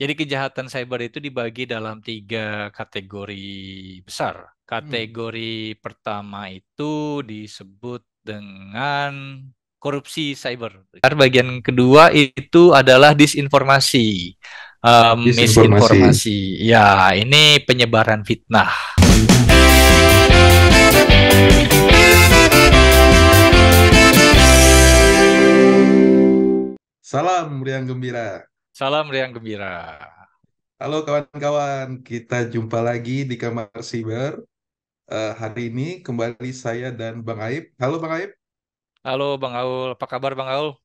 Jadi kejahatan cyber itu dibagi dalam tiga kategori besar. Hmm. Kategori hmm. pertama itu disebut dengan korupsi cyber. Bagian kedua itu adalah disinformasi, um, disinformasi. misinformasi. Ya, ini penyebaran fitnah. Salam riang gembira. Salam riang gembira. Halo kawan-kawan, kita jumpa lagi di kamar siber. Uh, hari ini kembali saya dan Bang Aib. Halo Bang Aib. Halo Bang Aul, apa kabar Bang Aul?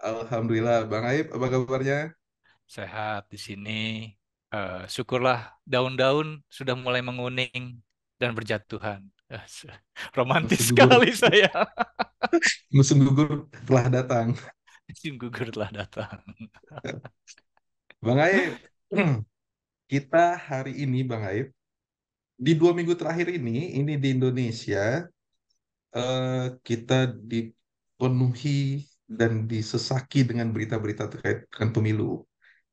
Alhamdulillah, Bang Aib, apa kabarnya? Sehat di sini. Uh, syukurlah daun-daun sudah mulai menguning dan berjatuhan. Eh, romantis sekali saya. Musim gugur telah datang. Tim gugur telah datang. Bang Aib, kita hari ini Bang Aib, di dua minggu terakhir ini, ini di Indonesia, eh, kita dipenuhi dan disesaki dengan berita-berita terkait dengan pemilu.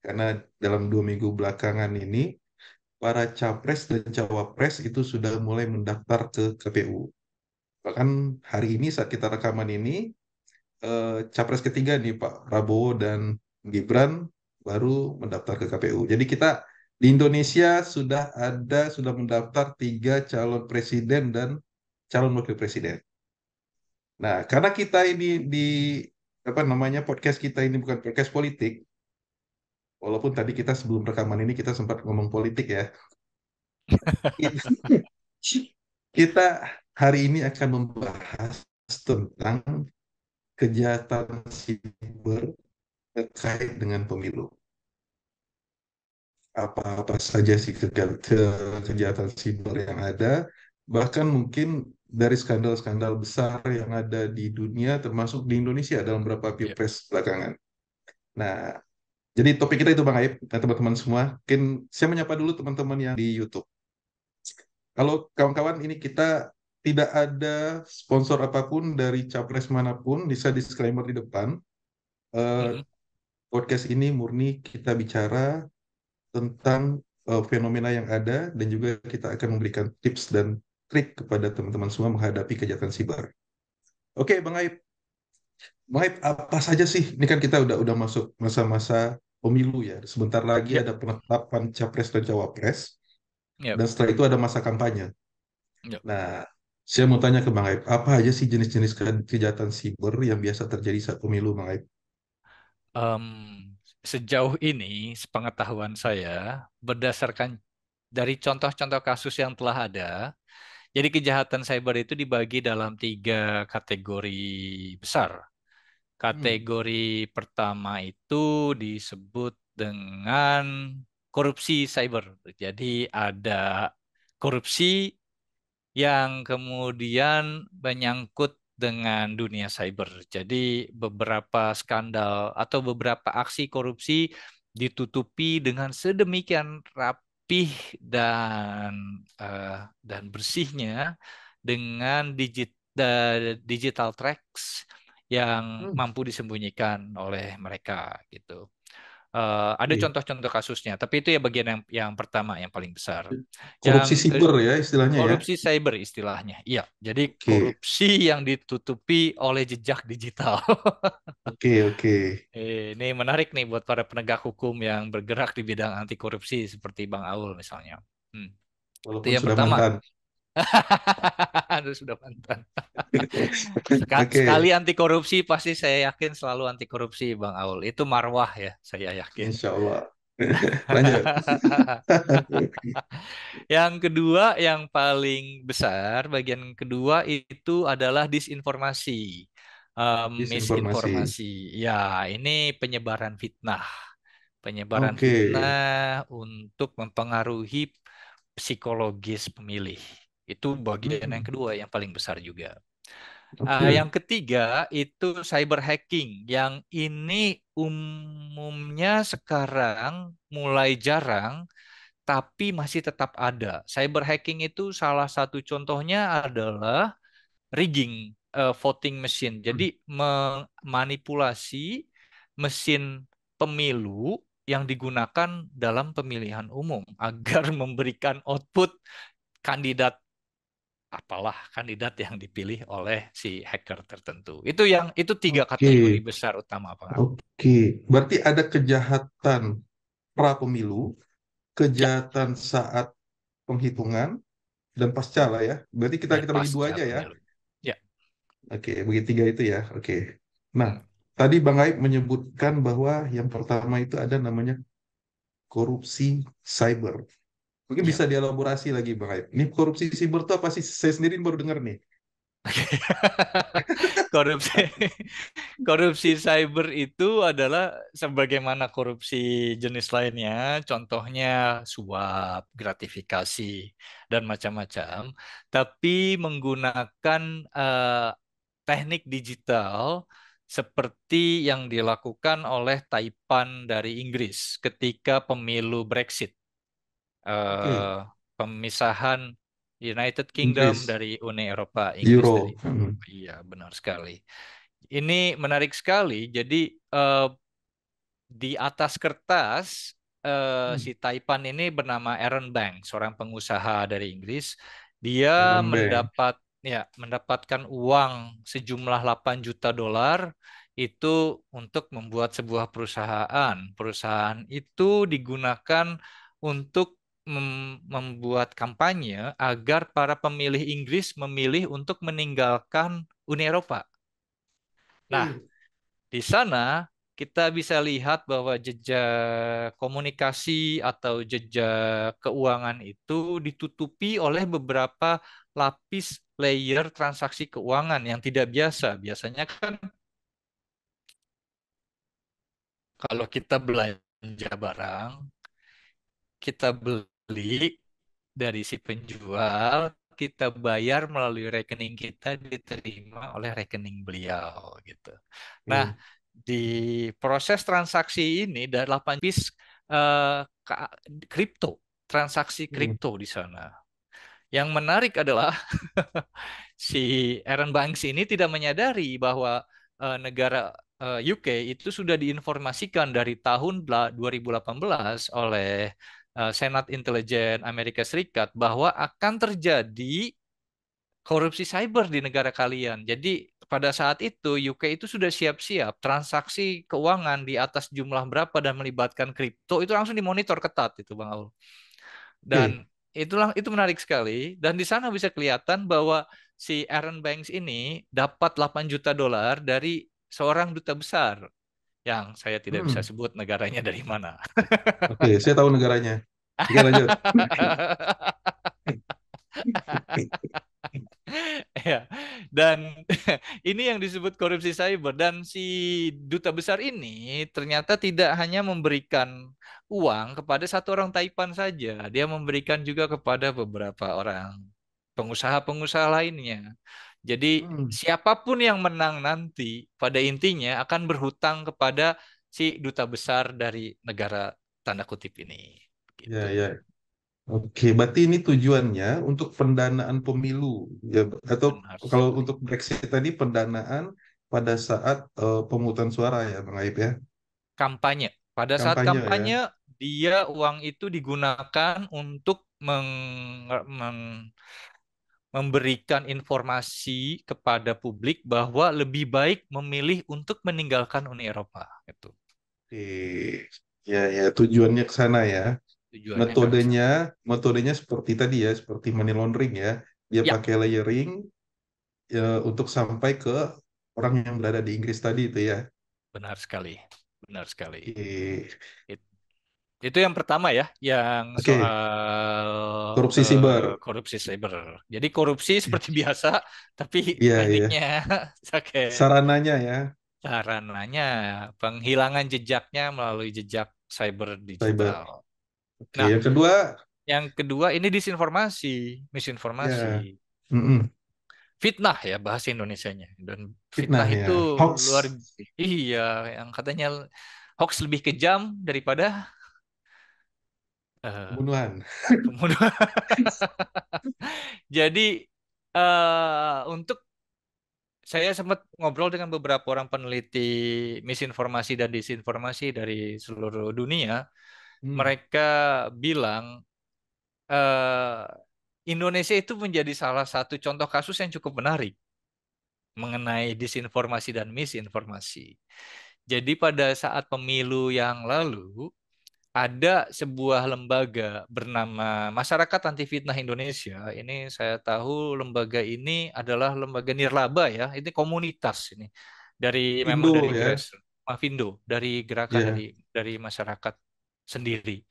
Karena dalam dua minggu belakangan ini, para capres dan cawapres itu sudah mulai mendaftar ke KPU. Bahkan hari ini saat kita rekaman ini, uh, capres ketiga nih Pak Prabowo dan Gibran baru mendaftar ke KPU. Jadi kita di Indonesia sudah ada sudah mendaftar tiga calon presiden dan calon wakil presiden. Nah, karena kita ini di apa namanya podcast kita ini bukan podcast politik, walaupun tadi kita sebelum rekaman ini kita sempat ngomong politik ya. kita hari ini akan membahas tentang kejahatan siber terkait dengan pemilu. Apa-apa saja sih kejahatan, kejahatan siber yang ada, bahkan mungkin dari skandal-skandal besar yang ada di dunia, termasuk di Indonesia dalam beberapa iya. pilpres belakangan. Nah, jadi topik kita itu Bang Aib, teman-teman semua. Mungkin saya menyapa dulu teman-teman yang di YouTube. Kalau kawan-kawan ini kita tidak ada sponsor apapun dari capres manapun bisa disclaimer di depan uh, hmm. podcast ini murni kita bicara tentang uh, fenomena yang ada dan juga kita akan memberikan tips dan trik kepada teman-teman semua menghadapi kejahatan siber. Oke, okay, Bang Aib. Bang Aib, apa saja sih? Ini kan kita udah udah masuk masa-masa pemilu ya. Sebentar lagi yep. Iya. ada penetapan capres dan cawapres. Yep. Iya. Dan setelah itu ada masa kampanye. Yep. Iya. Nah, saya mau tanya ke Bang Aib, apa aja sih jenis-jenis kejahatan siber yang biasa terjadi saat pemilu, Bang Aib? Um, sejauh ini, sepengetahuan saya, berdasarkan dari contoh-contoh kasus yang telah ada, jadi kejahatan siber itu dibagi dalam tiga kategori besar. Kategori hmm. pertama itu disebut dengan korupsi siber. Jadi ada korupsi yang kemudian menyangkut dengan dunia cyber. Jadi beberapa skandal atau beberapa aksi korupsi ditutupi dengan sedemikian rapih dan uh, dan bersihnya dengan digit, uh, digital tracks yang hmm. mampu disembunyikan oleh mereka gitu. Uh, ada iya. contoh-contoh yeah. kasusnya, tapi itu ya bagian yang yang pertama yang paling besar. Korupsi siber ya istilahnya ya? korupsi ya. cyber istilahnya. Iya. Jadi okay. korupsi yang ditutupi oleh jejak digital. Oke, oke. Okay. Ini menarik nih buat para penegak hukum yang bergerak di bidang anti korupsi seperti Bang Aul misalnya. Hmm. Walaupun itu yang pertama. Mantan. Anda sudah mantan. Sekali okay. Sekali anti korupsi pasti saya yakin selalu anti korupsi Bang Aul. Itu marwah ya, saya yakin. Insya Allah. yang kedua, yang paling besar, bagian kedua itu adalah disinformasi. Um, Misinformasi. Ya, ini penyebaran fitnah. Penyebaran okay. fitnah untuk mempengaruhi psikologis pemilih. Itu bagian yang kedua yang paling besar juga. Uh, yang ketiga itu cyber hacking yang ini umumnya sekarang mulai jarang tapi masih tetap ada. Cyber hacking itu salah satu contohnya adalah rigging uh, voting machine. Jadi hmm. memanipulasi mesin pemilu yang digunakan dalam pemilihan umum agar memberikan output kandidat apalah kandidat yang dipilih oleh si hacker tertentu. Itu yang itu tiga okay. kategori besar utama apa? Oke, okay. berarti ada kejahatan pra pemilu, kejahatan ya. saat penghitungan dan pasca lah ya. Berarti kita dan kita bagi dua aja ya. Ya. Oke, okay, bagi tiga itu ya. Oke. Okay. Nah, tadi Bang Aib menyebutkan bahwa yang pertama itu ada namanya korupsi cyber. Mungkin ya. bisa dielaborasi lagi Bang Aib. Ini korupsi siber tuh apa sih? Saya sendiri baru dengar nih. korupsi korupsi cyber itu adalah sebagaimana korupsi jenis lainnya, contohnya suap, gratifikasi dan macam-macam, tapi menggunakan uh, teknik digital seperti yang dilakukan oleh Taipan dari Inggris ketika pemilu Brexit. Eh, pemisahan United Kingdom Inggris. dari Uni Eropa Inggris Euro. Dari, hmm. Iya, benar sekali. Ini menarik sekali. Jadi uh, di atas kertas uh, hmm. si Taipan ini bernama Aaron Bank, seorang pengusaha dari Inggris. Dia mendapat ya, mendapatkan uang sejumlah 8 juta dolar itu untuk membuat sebuah perusahaan. Perusahaan itu digunakan untuk mem membuat kampanye agar para pemilih Inggris memilih untuk meninggalkan Uni Eropa. Nah, hmm. di sana kita bisa lihat bahwa jejak komunikasi atau jejak keuangan itu ditutupi oleh beberapa lapis layer transaksi keuangan yang tidak biasa. Biasanya kan kalau kita belanja barang, kita beli beli dari si penjual, kita bayar melalui rekening kita diterima oleh rekening beliau gitu. Iya. Nah, di proses transaksi ini ada 8 eh, kripto, uh, transaksi hmm. kripto di sana. Yang menarik adalah si Aaron Banks ini tidak menyadari bahwa uh, negara eh, UK itu sudah diinformasikan dari tahun 2018 oleh Eh, Senat Intelijen Amerika Serikat bahwa akan terjadi korupsi cyber di negara kalian. Jadi pada saat itu UK itu sudah siap-siap transaksi keuangan di atas jumlah berapa dan melibatkan kripto itu langsung dimonitor ketat itu Bang Aul. Dan hmm. itulah itu menarik sekali dan di sana bisa kelihatan bahwa si Aaron Banks ini dapat 8 juta dolar dari seorang duta besar yang saya tidak hmm. bisa sebut negaranya dari mana. Oke, okay, saya tahu negaranya. Oke, lanjut. ya. Dan ini yang disebut korupsi cyber dan si duta besar ini ternyata tidak hanya memberikan uang kepada satu orang Taipan saja, dia memberikan juga kepada beberapa orang pengusaha-pengusaha lainnya. Jadi hmm. siapapun yang menang nanti pada intinya akan berhutang kepada si duta besar dari negara tanda kutip ini. Ya, gitu. Ya, ya. Oke, berarti ini tujuannya untuk pendanaan pemilu ya atau Benar. kalau untuk Brexit tadi pendanaan pada saat uh, pemungutan suara ya Bang Aib ya. Kampanye. Pada kampanye, saat kampanye ya. dia uang itu digunakan untuk meng, meng memberikan informasi kepada publik bahwa lebih baik memilih untuk meninggalkan Uni Eropa itu. Ya ya tujuannya ke sana ya. Tujuannya metodenya kan? metodenya seperti tadi ya seperti money laundering ya. Dia ya. pakai layering ya, untuk sampai ke orang yang berada di Inggris tadi itu ya. Benar sekali. Benar sekali. Oke. Itu yang pertama ya, yang okay. soal korupsi uh, siber. Korupsi siber. Jadi korupsi iya. seperti biasa, tapi yeah, iya. tekniknya, yeah. okay. sarananya ya. Sarananya penghilangan jejaknya melalui jejak cyber digital. Cyber. Okay. Nah, yang kedua, yang kedua ini disinformasi, misinformasi. Yeah. Mm -mm. Fitnah ya bahasa Indonesianya. Dan fitnah, fitnah ya. itu hoax. luar iya, yang katanya hoax lebih kejam daripada pembunuhan. Pembunuhan. Jadi uh, untuk saya sempat ngobrol dengan beberapa orang peneliti misinformasi dan disinformasi dari seluruh dunia. Hmm. Mereka bilang uh, Indonesia itu menjadi salah satu contoh kasus yang cukup menarik mengenai disinformasi dan misinformasi. Jadi pada saat pemilu yang lalu, ada sebuah lembaga bernama Masyarakat Anti Fitnah Indonesia. Ini saya tahu lembaga ini adalah lembaga nirlaba ya. Ini komunitas ini dari Indo, memang dari ya? Mafindo dari gerakan yeah. dari dari masyarakat sendiri.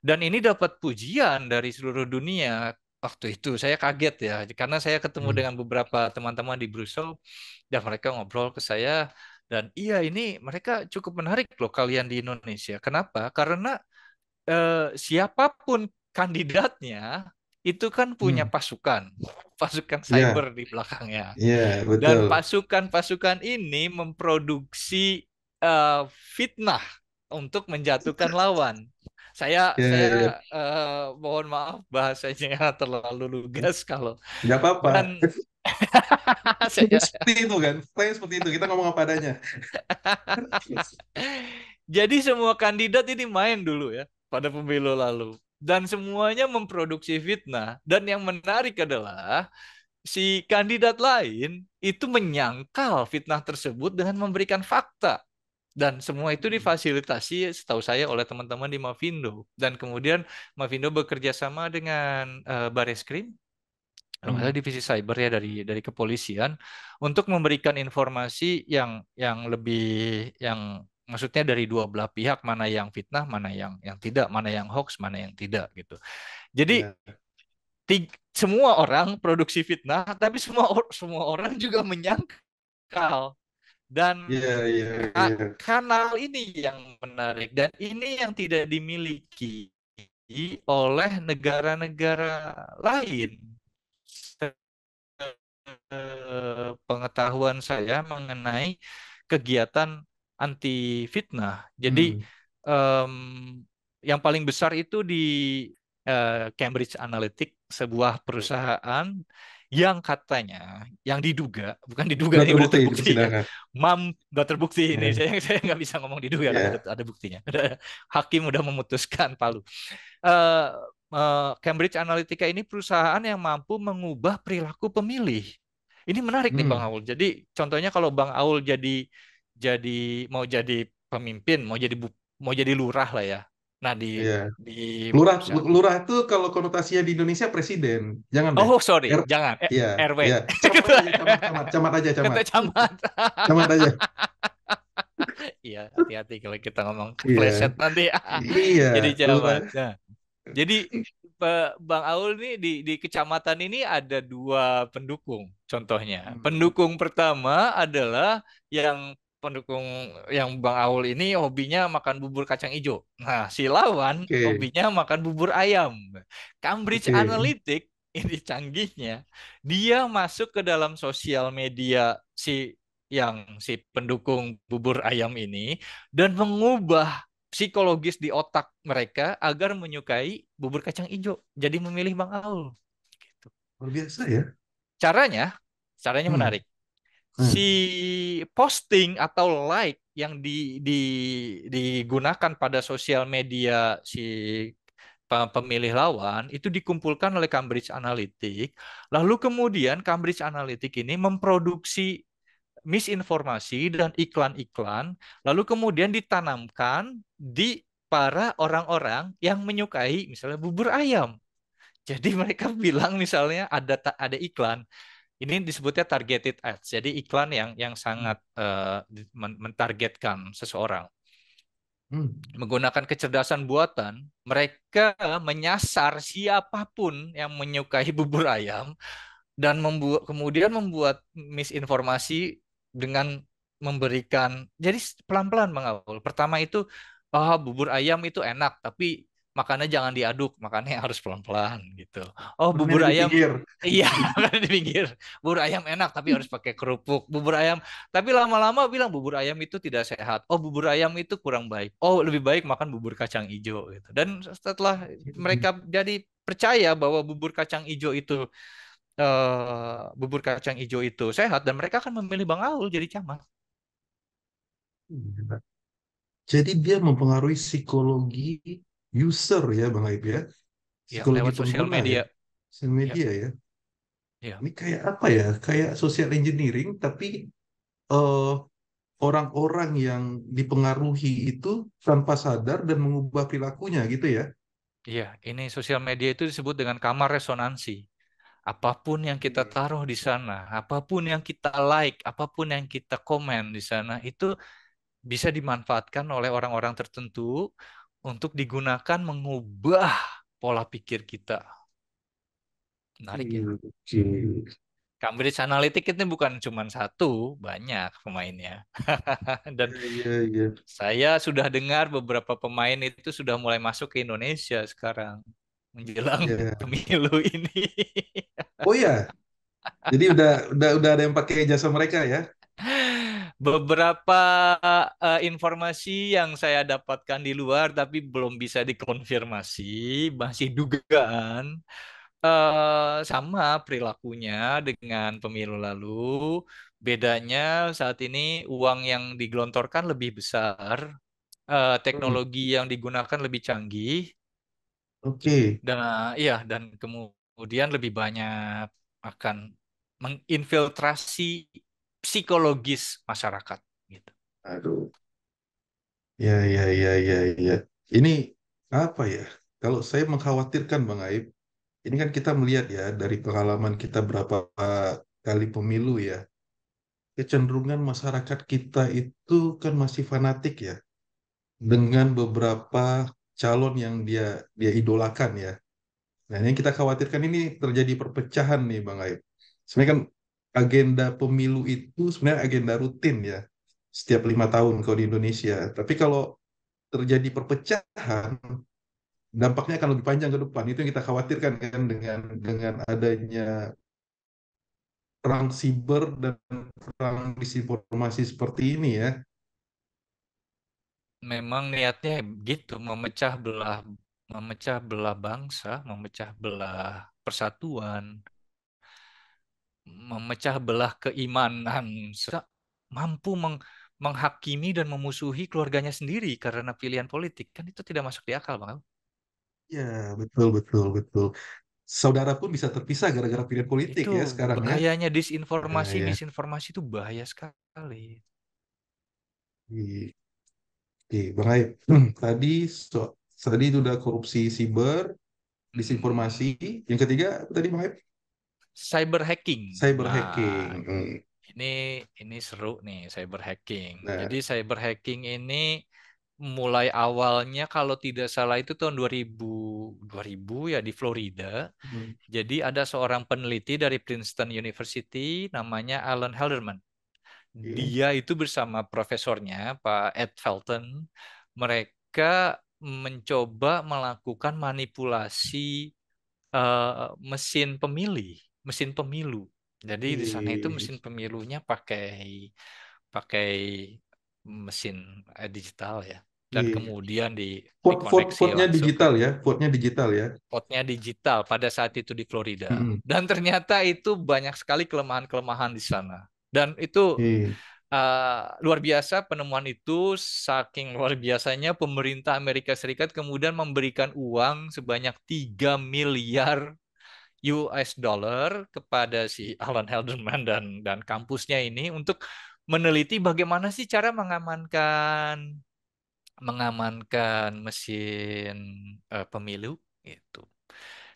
Dan ini dapat pujian dari seluruh dunia waktu itu. Saya kaget ya karena saya ketemu hmm. dengan beberapa teman-teman di Brussel dan mereka ngobrol ke saya dan iya ini mereka cukup menarik loh kalian di Indonesia. Kenapa? Karena eh, siapapun kandidatnya itu kan punya hmm. pasukan, pasukan iya. cyber yeah. di belakangnya. Yeah, betul. Dan pasukan-pasukan ini memproduksi uh, fitnah untuk menjatuhkan lawan saya yeah, saya yeah. Iya, iya. Uh, mohon maaf bahasanya terlalu lugas kalau nggak apa-apa dan saya... seperti itu kan saya seperti itu kita ngomong apa adanya jadi semua kandidat ini main dulu ya pada pemilu lalu dan semuanya memproduksi fitnah dan yang menarik adalah si kandidat lain itu menyangkal fitnah tersebut dengan memberikan fakta dan semua itu hmm. difasilitasi setahu saya oleh teman-teman di Mavindo dan kemudian Mavindo bekerja sama dengan uh, eh, Bareskrim kalau hmm. divisi cyber ya dari dari kepolisian untuk memberikan informasi yang yang lebih yang maksudnya dari dua belah pihak mana yang fitnah mana yang yang tidak mana yang hoax mana yang tidak gitu jadi ya. semua orang produksi fitnah tapi semua semua orang juga menyangkal dan yeah, yeah, yeah. kanal ini yang menarik dan ini yang tidak dimiliki oleh negara-negara lain. Pengetahuan saya mengenai kegiatan anti fitnah. Jadi hmm. um, yang paling besar itu di uh, Cambridge Analytic, sebuah perusahaan yang katanya, yang diduga, bukan diduga, ini udah terbukti, ya. mam nggak terbukti ini, hmm. saya saya nggak bisa ngomong diduga, yeah. ada, ada buktinya. Hakim udah memutuskan Palu. Uh, uh, Cambridge Analytica ini perusahaan yang mampu mengubah perilaku pemilih. Ini menarik hmm. nih Bang Aul. Jadi contohnya kalau Bang Aul jadi jadi mau jadi pemimpin, mau jadi bu, mau jadi lurah lah ya, Nah di yeah. di lurah lurah itu kalau konotasinya di Indonesia presiden. Jangan deh. Oh, sorry. R jangan. Eh, iya, R yeah. RW. Yeah. Camat, camat aja camat. Ketua camat. camat aja. Iya, hati-hati kalau kita ngomong iya. kepleset yeah. nanti. Iya. Jadi camat. Nah. Jadi Bang Aul nih di di kecamatan ini ada dua pendukung contohnya. Hmm. Pendukung pertama adalah yang pendukung yang Bang Aul ini hobinya makan bubur kacang hijau. Nah, si lawan okay. hobinya makan bubur ayam. Cambridge okay. Analytic ini canggihnya, dia masuk ke dalam sosial media si yang si pendukung bubur ayam ini dan mengubah psikologis di otak mereka agar menyukai bubur kacang hijau. Jadi memilih Bang Aul. Gitu. Luar biasa ya. Caranya, caranya hmm. menarik Hmm. si posting atau like yang di, di, digunakan pada sosial media si pemilih lawan itu dikumpulkan oleh Cambridge Analytic. Lalu kemudian Cambridge Analytic ini memproduksi misinformasi dan iklan-iklan, lalu kemudian ditanamkan di para orang-orang yang menyukai misalnya bubur ayam. Jadi mereka bilang misalnya ada ada iklan ini disebutnya targeted ads. Jadi iklan yang yang sangat uh, mentargetkan seseorang. Hmm. Menggunakan kecerdasan buatan, mereka menyasar siapapun yang menyukai bubur ayam dan membuat kemudian membuat misinformasi dengan memberikan. Jadi pelan-pelan mengawal. Pertama itu oh, bubur ayam itu enak, tapi makannya jangan diaduk, makannya harus pelan-pelan gitu. Oh, bubur ayam. Iya, makannya di pinggir. Bubur ayam enak tapi harus pakai kerupuk. Bubur ayam, tapi lama-lama bilang bubur ayam itu tidak sehat. Oh, bubur ayam itu kurang baik. Oh, lebih baik makan bubur kacang hijau gitu. Dan setelah mereka jadi percaya bahwa bubur kacang hijau itu uh, bubur kacang hijau itu sehat dan mereka akan memilih Bang Aul jadi camat. Iya, jadi dia mempengaruhi psikologi user ya Bang Aib ya. ya Psikologi ya lewat sosial media. Ya. Sosial media ya. ya. ya. Ini kayak apa ya? Kayak social engineering tapi orang eh, orang-orang yang dipengaruhi itu tanpa sadar dan mengubah perilakunya gitu ya. Iya, ini sosial media itu disebut dengan kamar resonansi. Apapun yang kita hmm. taruh di sana, apapun yang kita like, apapun yang kita komen di sana itu bisa dimanfaatkan oleh orang-orang tertentu untuk digunakan mengubah pola pikir kita. Menarik ya. Cambridge Analytic itu bukan cuma satu, banyak pemainnya. Dan yeah, yeah. Iya. saya sudah dengar beberapa pemain itu sudah mulai masuk ke Indonesia sekarang menjelang yeah. pemilu ini. oh ya, jadi udah udah udah ada yang pakai jasa mereka ya? beberapa uh, informasi yang saya dapatkan di luar tapi belum bisa dikonfirmasi masih dugaan uh, sama perilakunya dengan pemilu lalu bedanya saat ini uang yang digelontorkan lebih besar uh, teknologi hmm. yang digunakan lebih canggih oke okay. dan iya dan kemudian lebih banyak akan menginfiltrasi psikologis masyarakat gitu. Aduh. Ya ya ya ya ya. Ini apa ya? Kalau saya mengkhawatirkan Bang Aib, ini kan kita melihat ya dari pengalaman kita berapa kali pemilu ya. Kecenderungan masyarakat kita itu kan masih fanatik ya dengan beberapa calon yang dia dia idolakan ya. Nah, yang kita khawatirkan ini terjadi perpecahan nih Bang Aib. Sebenarnya kan agenda pemilu itu sebenarnya agenda rutin ya setiap lima tahun kalau di Indonesia. Tapi kalau terjadi perpecahan, dampaknya akan lebih panjang ke depan. Itu yang kita khawatirkan kan dengan dengan adanya perang siber dan perang disinformasi seperti ini ya. Memang niatnya gitu, memecah belah memecah belah bangsa, memecah belah persatuan, memecah belah keimanan, mampu meng menghakimi dan memusuhi keluarganya sendiri karena pilihan politik. Kan itu tidak masuk di akal, Bang. Ya, betul, betul, betul. Saudara pun bisa terpisah gara-gara pilihan politik itu, ya sekarang. Ya. Bahayanya ya. disinformasi, ya. disinformasi itu bahaya sekali. Oke, Bang Aib. Tadi so, tadi itu udah korupsi siber, disinformasi. Yang ketiga tadi Bang Aib? cyber hacking. Cyber nah, hacking. Hmm. Ini ini seru nih cyber hacking. Nah. Jadi cyber hacking ini mulai awalnya kalau tidak salah itu tahun 2000 2000 ya di Florida. Hmm. Jadi ada seorang peneliti dari Princeton University namanya Alan Helderman. Iya. Dia itu bersama profesornya Pak Ed Felton mereka mencoba melakukan manipulasi uh, mesin pemilih mesin pemilu. Jadi di sana itu iya. mesin pemilunya pakai pakai mesin eh, digital ya. Dan iya. kemudian di vote, vote, vote-nya digital ya, vote-nya digital ya. Vote-nya digital pada saat itu di Florida. Mm. Dan ternyata itu banyak sekali kelemahan-kelemahan di sana. Dan itu uh, luar biasa penemuan itu saking luar biasanya pemerintah Amerika Serikat kemudian memberikan uang sebanyak 3 miliar US dollar kepada si Alan Helderman dan dan kampusnya ini untuk meneliti bagaimana sih cara mengamankan mengamankan mesin uh, pemilu itu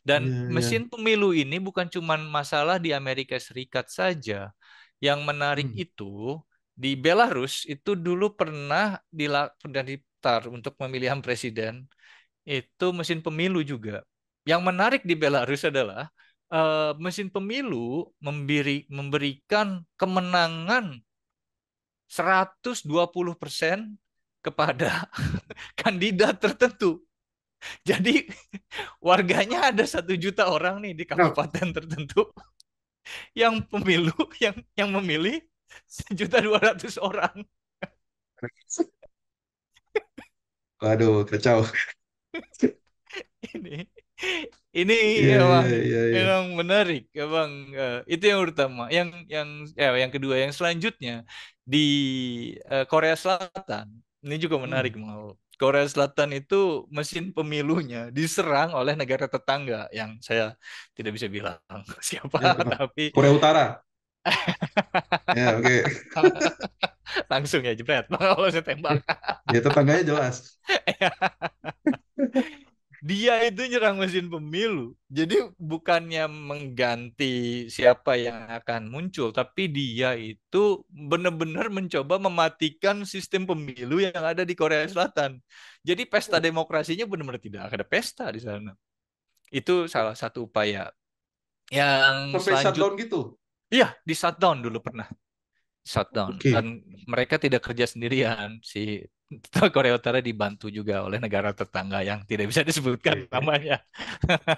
Dan yeah, iya. mesin pemilu ini bukan cuma masalah di Amerika Serikat saja. Yang menarik hmm. itu di Belarus itu dulu pernah dilakukan untuk pemilihan presiden itu mesin pemilu juga yang menarik di Belarus adalah uh, mesin pemilu memberi, memberikan kemenangan 120% kepada kandidat tertentu. Jadi warganya ada satu juta orang nih di kabupaten nah. tertentu yang pemilu yang yang memilih sejuta dua ratus orang. Waduh, kacau. Ini ini yeah, emang, yeah, yeah, yeah. emang menarik emang uh, eh, itu yang utama yang yang ya yang kedua yang selanjutnya di uh, Korea Selatan ini juga menarik hmm. mau Korea Selatan itu mesin pemilunya diserang oleh negara tetangga yang saya tidak bisa bilang siapa ya, tapi Korea Utara ya oke okay. langsung ya jepret kalau saya tembak ya tetangganya jelas ya dia itu nyerang mesin pemilu. Jadi bukannya mengganti siapa yang akan muncul, tapi dia itu benar-benar mencoba mematikan sistem pemilu yang ada di Korea Selatan. Jadi pesta demokrasinya benar-benar tidak ada pesta di sana. Itu salah satu upaya yang shutdown gitu. Iya, di shutdown dulu pernah shutdown okay. dan mereka tidak kerja sendirian si Korea Utara dibantu juga oleh negara tetangga yang tidak bisa disebutkan yeah. namanya.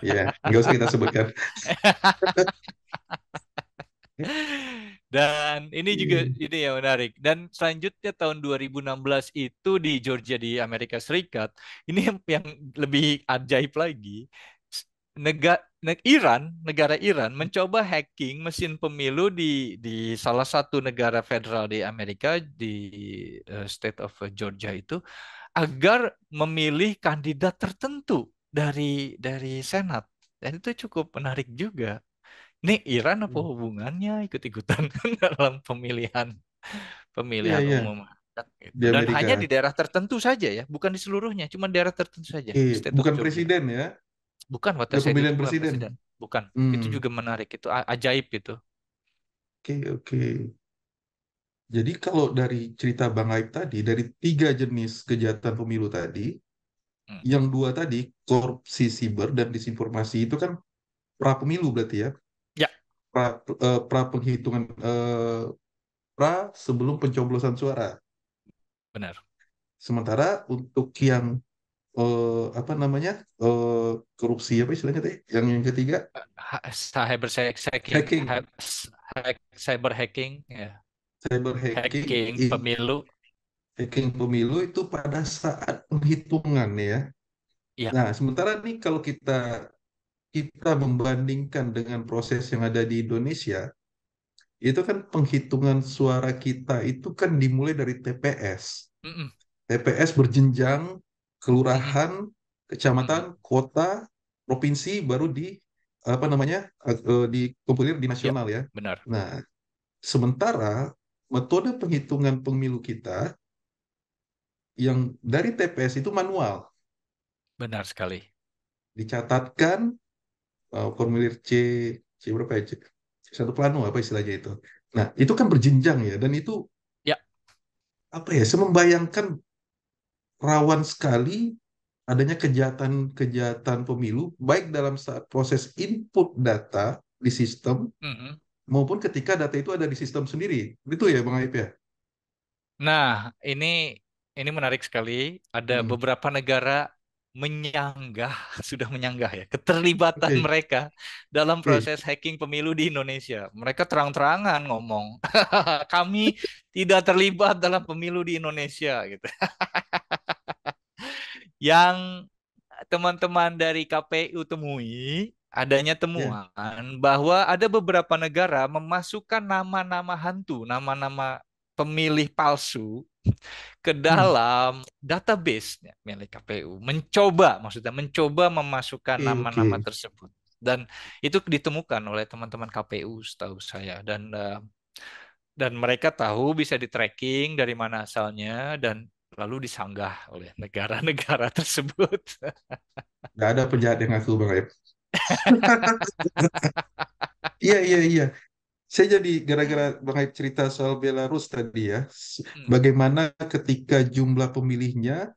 Iya, yeah. nggak usah kita sebutkan. Dan ini juga yeah. ini ya menarik. Dan selanjutnya tahun 2016 itu di Georgia di Amerika Serikat, ini yang lebih ajaib lagi negara Iran, negara Iran mencoba hacking mesin pemilu di di salah satu negara federal di Amerika di eh, state of Georgia itu agar memilih kandidat tertentu dari dari Senat. Dan itu cukup menarik juga. Ini Iran apa hmm. hubungannya ikut-ikutan dalam pemilihan pemilihan yeah, iya. umum? Gitu. Di Dan hanya di daerah tertentu saja ya, bukan di seluruhnya, cuma daerah tertentu saja. Eh, bukan presiden ya. Bukan waktu Udah pemilihan presiden. presiden. Bukan. Hmm. Itu juga menarik. Itu ajaib gitu. Oke, okay, oke. Okay. Jadi kalau dari cerita Bang Aib tadi, dari tiga jenis kejahatan pemilu tadi, hmm. yang dua tadi, korupsi siber dan disinformasi itu kan pra pemilu berarti ya? Ya. Pra, e, pra penghitungan, e, pra sebelum pencoblosan suara. Benar. Sementara untuk yang uh, apa namanya uh, korupsi apa istilahnya teh yang yang ketiga cyber hacking, hacking. cyber hacking ya cyber hacking, hacking pemilu hacking pemilu itu pada saat penghitungan ya. ya. Nah, sementara nih kalau kita kita membandingkan dengan proses yang ada di Indonesia, itu kan penghitungan suara kita itu kan dimulai dari TPS. Mm -mm. TPS berjenjang kelurahan, kecamatan, hmm. kota, provinsi baru di apa namanya eh, eh, dikompilir di nasional ya, ya. Benar. Nah, sementara metode penghitungan pemilu kita yang dari TPS itu manual. Benar sekali. Dicatatkan uh, formulir C C berapa ya? C, satu plano apa istilahnya itu. Nah, itu kan berjenjang ya dan itu ya apa ya? Saya membayangkan rawan sekali adanya kejahatan-kejahatan pemilu, baik dalam saat proses input data di sistem, mm -hmm. maupun ketika data itu ada di sistem sendiri. Itu ya, Bang Aip ya? Nah, ini ini menarik sekali. Ada mm. beberapa negara menyanggah, sudah menyanggah ya, keterlibatan okay. mereka dalam proses okay. hacking pemilu di Indonesia. Mereka terang-terangan ngomong, kami tidak terlibat dalam pemilu di Indonesia gitu. yang teman-teman dari KPU temui adanya iya. temuan yeah. bahwa ada beberapa negara memasukkan nama-nama hantu, nama-nama pemilih palsu ke hmm. dalam hmm. database milik KPU. Mencoba maksudnya mencoba memasukkan nama-nama okay. tersebut dan itu ditemukan oleh teman-teman KPU setahu saya dan eh, dan mereka tahu bisa di tracking dari mana asalnya dan lalu disanggah oleh negara-negara tersebut. Gak ada penjahat yang ngaku Bang iya iya iya. Saya jadi gara-gara Bang Aib cerita soal Belarus tadi ya, hmm. bagaimana ketika jumlah pemilihnya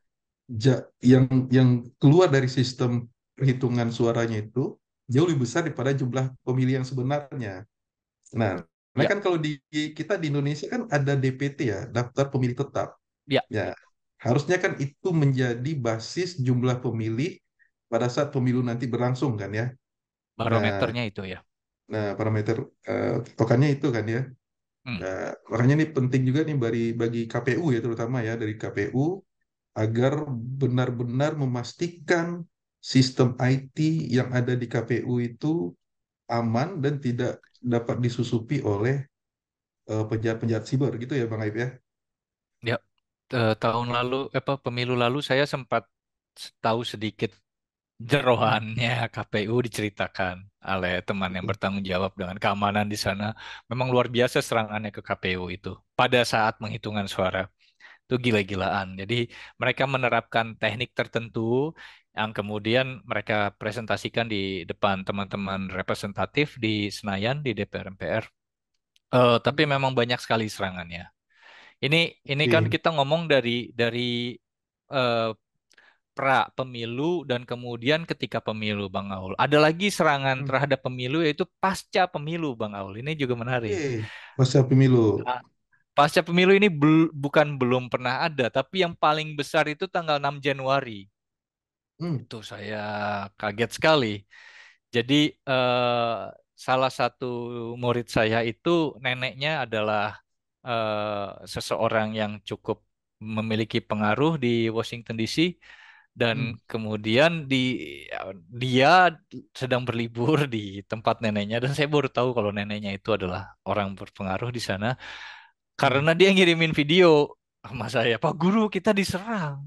yang yang keluar dari sistem perhitungan suaranya itu jauh lebih besar daripada jumlah pemilih yang sebenarnya. Nah, ya. kan kalau di kita di Indonesia kan ada DPT ya, daftar pemilih tetap. Ya. ya. Harusnya kan itu menjadi basis jumlah pemilih pada saat pemilu nanti berlangsung kan ya. Parameternya nah, itu ya. Nah, parameter uh, tokannya itu kan ya. Hmm. Nah, makanya ini penting juga nih bagi bagi KPU ya terutama ya dari KPU agar benar-benar memastikan sistem IT yang ada di KPU itu aman dan tidak dapat disusupi oleh eh, penjahat-penjahat siber gitu ya Bang Aib ya eh, tahun lalu apa pemilu lalu saya sempat tahu sedikit jeroannya KPU diceritakan oleh teman yang bertanggung jawab dengan keamanan di sana. Memang luar biasa serangannya ke KPU itu pada saat menghitungan suara. Itu gila-gilaan. Jadi mereka menerapkan teknik tertentu yang kemudian mereka presentasikan di depan teman-teman representatif di Senayan, di DPR MPR. Uh, eh, tapi memang banyak sekali serangannya. Ini ini kan iya. kita ngomong dari dari uh, pra pemilu dan kemudian ketika pemilu, Bang Aul. Ada lagi serangan Hmm. terhadap pemilu yaitu pasca pemilu, Bang Aul. Ini juga menarik. Pasca iya, pasca pemilu. Ah, pasca pemilu ini bel- bukan belum pernah ada, tapi yang paling besar itu tanggal 6 Januari. Hmm. Itu saya kaget sekali. Jadi uh, salah satu murid saya itu neneknya adalah uh, seseorang yang cukup memiliki pengaruh di Washington DC dan hmm. kemudian di dia sedang berlibur di tempat neneknya dan saya baru tahu kalau neneknya itu adalah orang berpengaruh di sana hmm. karena dia ngirimin video sama saya Pak Guru kita diserang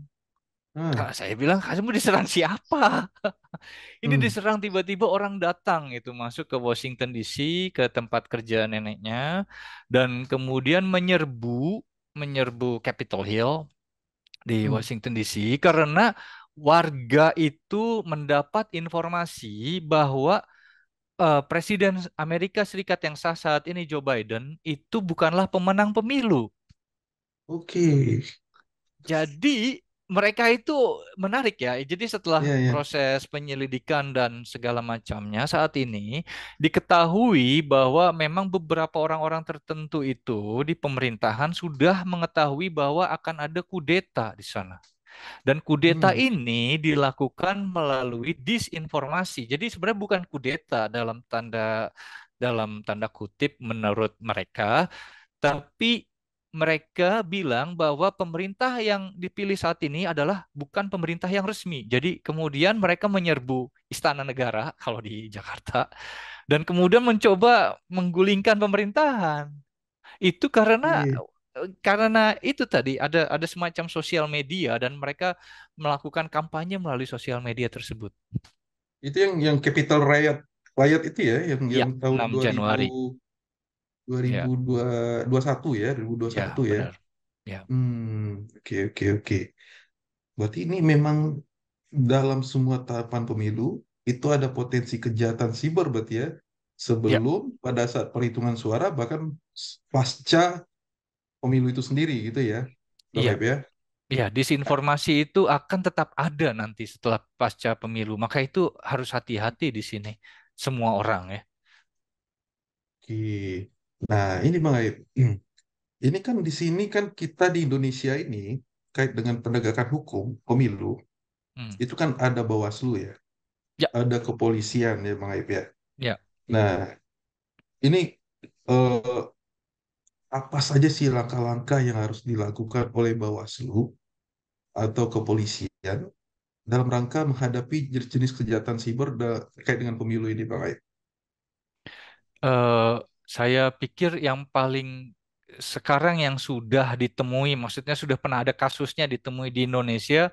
Hmm. saya bilang kamu diserang siapa? ini hmm. diserang tiba-tiba orang datang itu masuk ke Washington DC ke tempat kerja neneknya dan kemudian menyerbu menyerbu Capitol Hill di hmm. Washington DC karena warga itu mendapat informasi bahwa uh, presiden Amerika Serikat yang sah saat ini Joe Biden itu bukanlah pemenang pemilu. Oke. Okay. Jadi mereka itu menarik ya. Jadi setelah yeah, yeah. proses penyelidikan dan segala macamnya saat ini diketahui bahwa memang beberapa orang-orang tertentu itu di pemerintahan sudah mengetahui bahwa akan ada kudeta di sana. Dan kudeta hmm. ini dilakukan melalui disinformasi. Jadi sebenarnya bukan kudeta dalam tanda dalam tanda kutip menurut mereka, tapi mereka bilang bahwa pemerintah yang dipilih saat ini adalah bukan pemerintah yang resmi. Jadi kemudian mereka menyerbu istana negara kalau di Jakarta dan kemudian mencoba menggulingkan pemerintahan. Itu karena yeah. karena itu tadi ada ada semacam sosial media dan mereka melakukan kampanye melalui sosial media tersebut. Itu yang yang capital riot riot itu ya yang ya, tahun 6 2000, Januari. 2021 iya. ya, 2021 ya. ya. Benar. Ya. Hmm, oke oke oke. Berarti ini memang dalam semua tahapan pemilu itu ada potensi kejahatan siber berarti ya. ya. Sebelum pada saat perhitungan suara bahkan pasca pemilu itu sendiri gitu ya. Iya. ya. Ya, disinformasi itu akan tetap ada nanti setelah pasca pemilu. Maka itu harus hati-hati di sini semua orang ya. Oke. Nah, ini Bang Aib. Hmm. Ini kan di sini kan kita di Indonesia ini kait dengan penegakan hukum pemilu hmm. itu kan ada Bawaslu ya, ya. ada kepolisian ya Bang Aib ya. ya. Nah, ini eh, apa saja sih langkah-langkah yang harus dilakukan oleh Bawaslu atau kepolisian dalam rangka menghadapi jenis kejahatan siber terkait dengan pemilu ini Bang Aib? Uh eh, saya pikir yang paling sekarang yang sudah ditemui, maksudnya sudah pernah ada kasusnya ditemui di Indonesia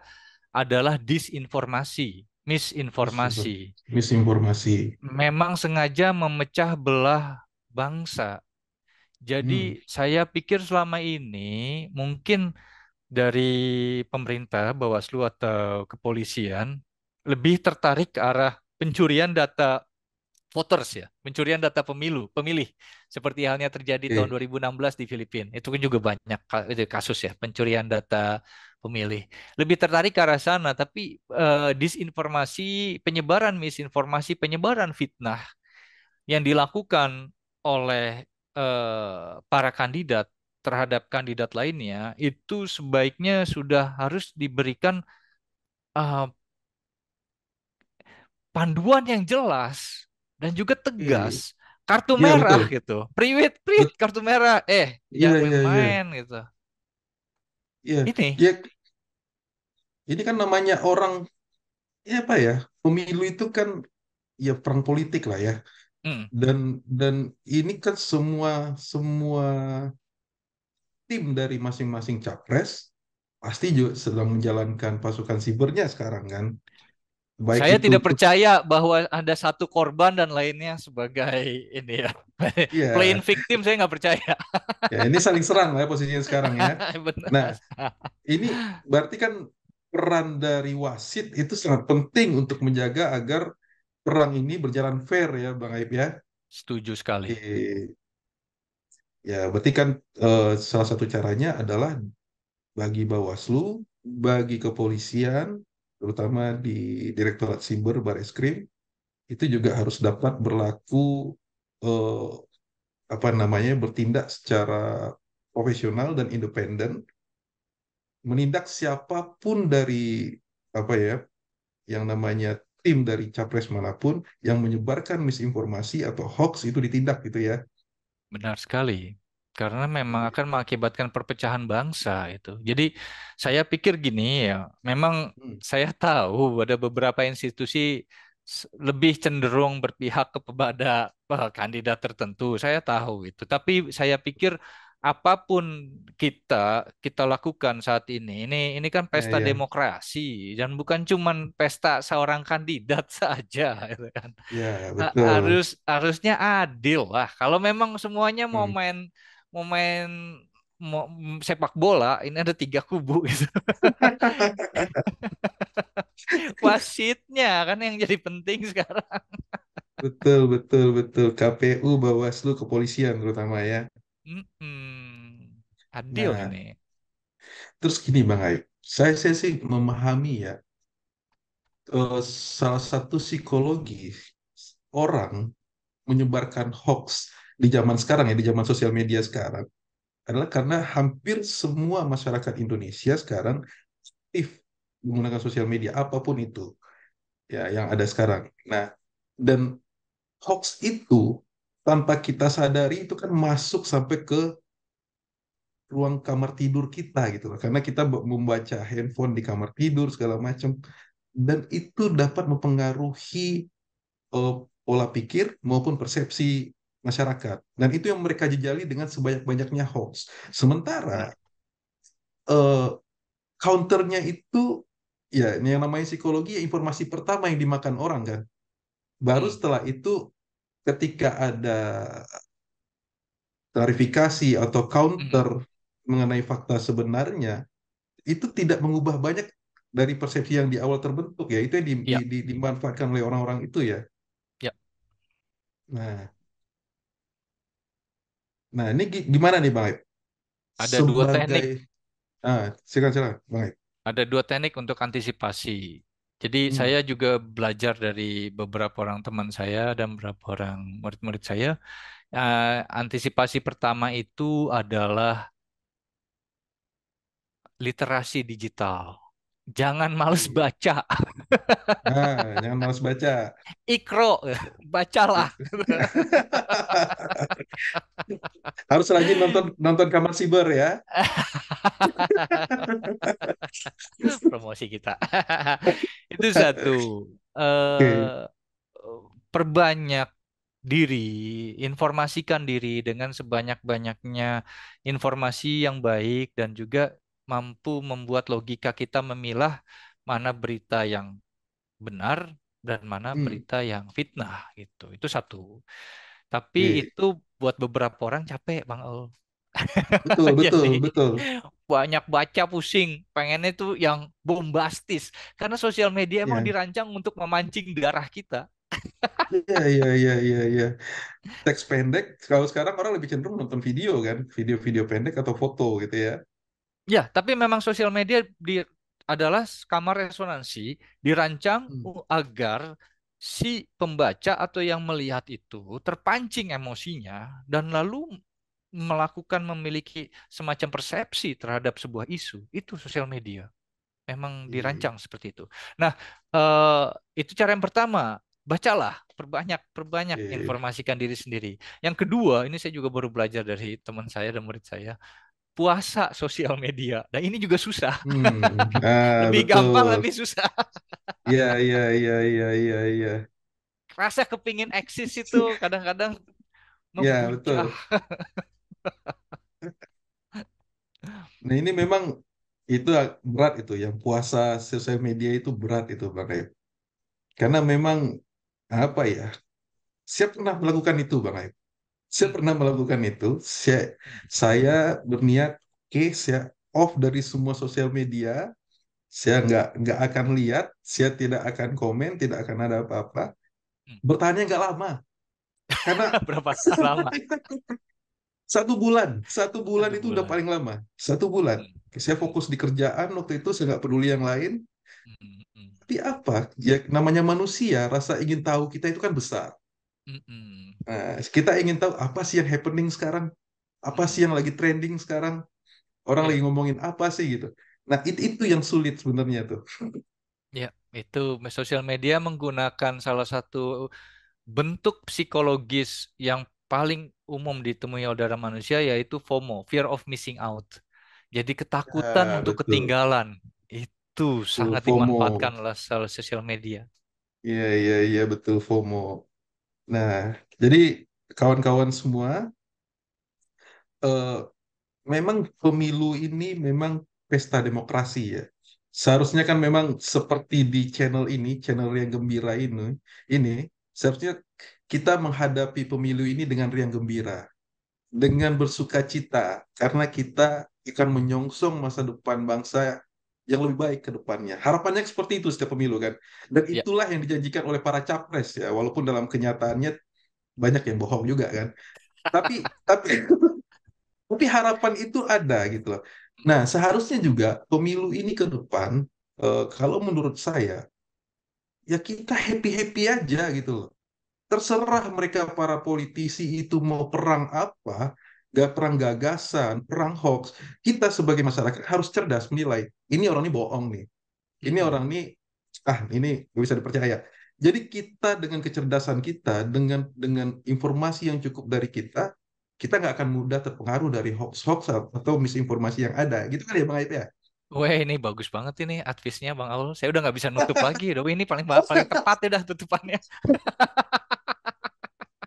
adalah disinformasi, misinformasi. Misinformasi. Memang sengaja memecah belah bangsa. Jadi hmm. saya pikir selama ini mungkin dari pemerintah, Bawaslu atau kepolisian lebih tertarik ke arah pencurian data voters ya, pencurian data pemilu, pemilih seperti halnya terjadi yeah. tahun 2016 di Filipina. Itu kan juga banyak kasus ya, pencurian data pemilih. Lebih tertarik ke arah sana, tapi uh, disinformasi, penyebaran misinformasi, penyebaran fitnah yang dilakukan oleh uh, para kandidat terhadap kandidat lainnya itu sebaiknya sudah harus diberikan uh, panduan yang jelas dan juga iya, iya. tegas. Yeah. Kartu yeah, merah betul. gitu. Priwit, priwit kartu merah. Eh, yeah, jangan yeah, iya. main yeah. gitu. Yeah. Ini. Yeah. Ini kan namanya orang ya apa ya? Pemilu itu kan ya perang politik lah ya. Mm. Dan dan ini kan semua semua tim dari masing-masing capres pasti juga sedang menjalankan pasukan sibernya sekarang kan. Baik saya itu, tidak percaya bahwa ada satu korban dan lainnya sebagai ini ya yeah. plain victim saya nggak percaya. ya, ini saling serang lah ya posisinya sekarang ya. Nah ini berarti kan peran dari wasit itu sangat penting untuk menjaga agar perang ini berjalan fair ya bang Aib ya. Setuju sekali. Ya berarti kan eh, salah satu caranya adalah bagi Bawaslu, bagi kepolisian terutama di Direktorat Siber Bareskrim itu juga harus dapat berlaku eh, apa namanya bertindak secara profesional dan independen menindak siapapun dari apa ya yang namanya tim dari capres manapun yang menyebarkan misinformasi atau hoax itu ditindak gitu ya. Benar sekali karena memang hmm. akan mengakibatkan perpecahan bangsa itu. Jadi saya pikir gini ya, memang hmm. saya tahu ada beberapa institusi lebih cenderung berpihak kepada eh, kandidat tertentu. Saya tahu itu. Tapi saya pikir apapun kita kita lakukan saat ini ini ini kan ya, pesta ya, ya. demokrasi dan bukan cuma pesta seorang kandidat saja gitu kan. Ya, betul. Harus harusnya adil lah. Kalau memang semuanya mau hmm. main mau main mau sepak bola ini ada tiga kubu gitu. Wasitnya kan yang jadi penting sekarang. betul betul betul KPU Bawaslu kepolisian terutama ya. mm hmm Adil nah, ini. Terus gini Bang Aib, saya, saya sih memahami ya uh, salah satu psikologi orang menyebarkan hoax di zaman sekarang ya, di zaman sosial media sekarang adalah karena hampir semua masyarakat Indonesia sekarang aktif menggunakan sosial media apapun itu ya yang ada sekarang. Nah, dan hoax itu tanpa kita sadari itu kan masuk sampai ke ruang kamar tidur kita gitu loh. Karena kita membaca handphone di kamar tidur segala macam dan itu dapat mempengaruhi uh, pola pikir maupun persepsi masyarakat. Dan itu yang mereka jejali dengan sebanyak-banyaknya hoax. Sementara ya. eh, counternya itu ya yang namanya psikologi ya informasi pertama yang dimakan orang kan. Baru hmm. setelah itu ketika ada klarifikasi atau counter hmm. mengenai fakta sebenarnya itu tidak mengubah banyak dari persepsi yang di awal terbentuk ya itu yang di, ya. Di, dimanfaatkan oleh orang-orang itu ya. ya. Nah, Nah, ini gimana nih Bang Ada dua teknik. ah, silakan silakan Bang Ada dua teknik untuk antisipasi. Jadi Hmm. saya juga belajar dari beberapa orang teman saya dan beberapa orang murid-murid saya. Ah, antisipasi pertama itu adalah literasi digital jangan males iya. baca. Nah, jangan males baca. Ikro, bacalah. Harus lagi nonton nonton kamar siber ya. Promosi kita. Itu satu. okay. Eh, perbanyak diri, informasikan diri dengan sebanyak-banyaknya informasi yang baik dan juga mampu membuat logika kita memilah mana berita yang benar dan mana hmm. berita yang fitnah gitu. Itu satu. Tapi yeah. itu buat beberapa orang capek, Bang Ol. Betul, iya betul, Jadi, betul. Banyak baca pusing, pengennya itu yang bombastis. Karena sosial media emang iya. dirancang untuk memancing darah kita. Iya, iya, iya, iya, iya. Teks pendek, kalau sekarang orang lebih cenderung nonton video kan, video-video pendek atau foto gitu ya. Ya, tapi memang sosial media di adalah kamar resonansi dirancang hmm. agar si pembaca atau yang melihat itu terpancing emosinya dan lalu melakukan memiliki semacam persepsi terhadap sebuah isu itu sosial media memang iya, iya. dirancang seperti itu. Nah, uh, itu cara yang pertama bacalah perbanyak perbanyak iya, informasikan diri sendiri yang kedua ini saya juga baru belajar dari teman saya dan murid saya puasa sosial media. Nah ini juga susah. Hmm, ah, lebih betul. gampang, lebih susah. Iya, iya, iya, iya, iya, iya. Rasa kepingin eksis itu kadang-kadang Iya, betul. Ah. nah ini memang itu berat itu yang puasa sosial media itu berat itu Bang Aib. Karena memang apa ya? Siap pernah melakukan itu Bang Aib saya pernah melakukan itu. Saya, saya berniat, oke, ya off dari semua sosial media. Saya nggak nggak akan lihat, saya tidak akan komen, tidak akan ada apa-apa. Hmm. Bertanya nggak lama, karena berapa lama? satu bulan, satu bulan satu itu bulan. udah paling lama. Satu bulan. Hmm. Saya fokus di kerjaan waktu itu, saya nggak peduli yang lain. Hmm, Tapi apa? Ya namanya manusia, rasa ingin tahu kita itu kan besar. Nah, kita ingin tahu apa sih yang happening sekarang, apa sih yang lagi trending sekarang, orang lagi iya. ngomongin apa sih gitu. Nah itu itu yang sulit sebenarnya tuh. Ya itu sosial media menggunakan salah satu bentuk psikologis yang paling umum ditemui oleh manusia yaitu FOMO, fear of missing out. Jadi ketakutan ya, untuk betul. ketinggalan itu betul, sangat FOMO. dimanfaatkan oleh sosial media. Iya iya iya betul FOMO. Nah, jadi kawan-kawan semua, eh, memang pemilu ini memang pesta demokrasi ya. Seharusnya kan memang seperti di channel ini, channel yang gembira ini, ini seharusnya kita menghadapi pemilu ini dengan riang gembira, dengan bersuka cita, karena kita akan menyongsong masa depan bangsa yang lebih baik ke depannya. Harapannya seperti itu setiap pemilu kan. Dan ya. itulah ya. yang dijanjikan oleh para capres ya, walaupun dalam kenyataannya banyak yang bohong juga kan. Tapi tapi tapi harapan itu ada gitu loh. Nah, seharusnya juga pemilu ini ke depan e, kalau menurut saya ya kita happy-happy aja gitu loh. Terserah mereka para politisi itu mau perang apa, Gak perang gagasan, perang hoax, kita sebagai masyarakat harus cerdas menilai ini orang ini bohong nih, ini hmm. orang ini ah ini gak bisa dipercaya. Jadi kita dengan kecerdasan kita, dengan dengan informasi yang cukup dari kita, kita nggak akan mudah terpengaruh dari hoax-hoax atau misinformasi yang ada. Gitu kan ya Bang Aip ya? Wah ini bagus banget ini advice-nya Bang Aul. Saya udah nggak bisa nutup lagi. Duh, ini paling paling tepat ya dah tutupannya.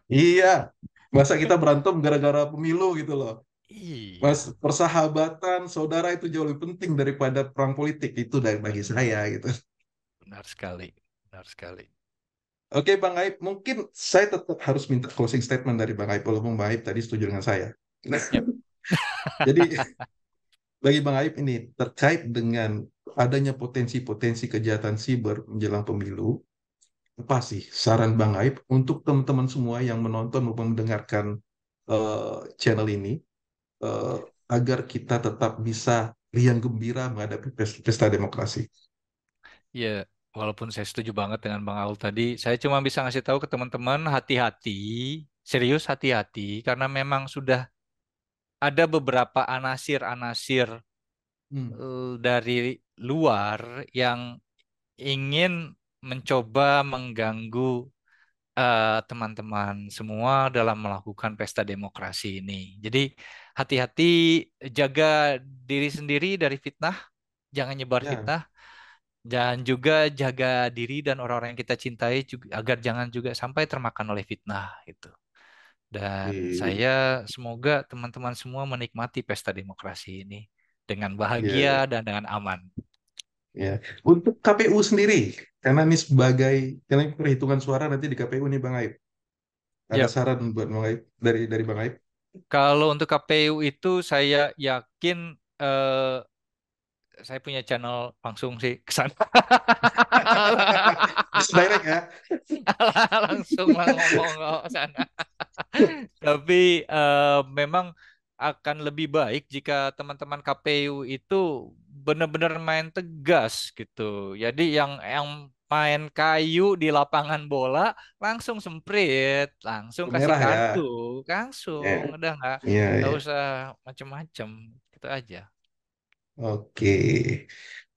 iya, Masa kita berantem gara-gara pemilu gitu loh. Iya. Mas persahabatan saudara itu jauh lebih penting daripada perang politik itu dari bagi saya gitu. Benar sekali, benar sekali. Oke Bang Aib, mungkin saya tetap harus minta closing statement dari Bang Aib walaupun Bang Aib tadi setuju dengan saya. Nah, jadi bagi Bang Aib ini terkait dengan adanya potensi-potensi kejahatan siber menjelang pemilu, apa sih saran Bang Aib untuk teman-teman semua yang menonton maupun mendengarkan uh, channel ini uh, agar kita tetap bisa riang gembira menghadapi pesta demokrasi? Ya, walaupun saya setuju banget dengan Bang Aul tadi, saya cuma bisa ngasih tahu ke teman-teman hati-hati, serius hati-hati karena memang sudah ada beberapa anasir-anasir hmm. Eh, dari luar yang ingin mencoba mengganggu eh, teman-teman uh, semua dalam melakukan pesta demokrasi ini. Jadi hati-hati jaga diri sendiri dari fitnah, jangan nyebar yeah. fitnah dan juga jaga diri dan orang-orang yang kita cintai juga, agar jangan juga sampai termakan oleh fitnah itu. Dan yeah. Iya. saya semoga teman-teman semua menikmati pesta demokrasi ini dengan ya. bahagia yeah. dan dengan aman. Ya. Untuk KPU sendiri, karena ini sebagai karena perhitungan suara nanti di KPU nih Bang Aib. Ada ya. saran buat Bang Aib dari dari Bang Aib? Kalau untuk KPU itu saya yakin eh, saya punya channel langsung sih ke sana. direct ya. langsung lah ngomong ke sana. Tapi eh, memang akan lebih baik jika teman-teman KPU itu benar-benar main tegas gitu. Jadi yang yang main kayu di lapangan bola langsung semprit langsung Merah, kasih ya? kartu ya. langsung yeah. udah nggak yeah, nggak yeah. usah macem-macem itu aja oke okay.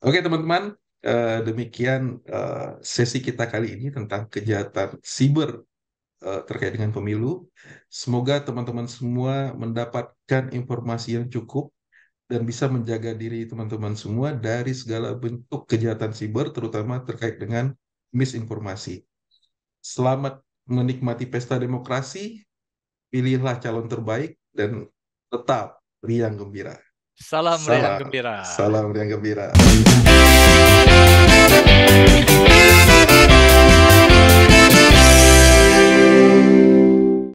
oke okay, teman-teman uh, demikian uh, sesi kita kali ini tentang kejahatan siber eh, terkait dengan pemilu semoga teman-teman semua mendapatkan informasi yang cukup dan bisa menjaga diri teman-teman semua dari segala bentuk kejahatan siber, terutama terkait dengan misinformasi. Selamat menikmati pesta demokrasi, pilihlah calon terbaik, dan tetap riang gembira. Salam, Salam riang gembira. Salam riang gembira.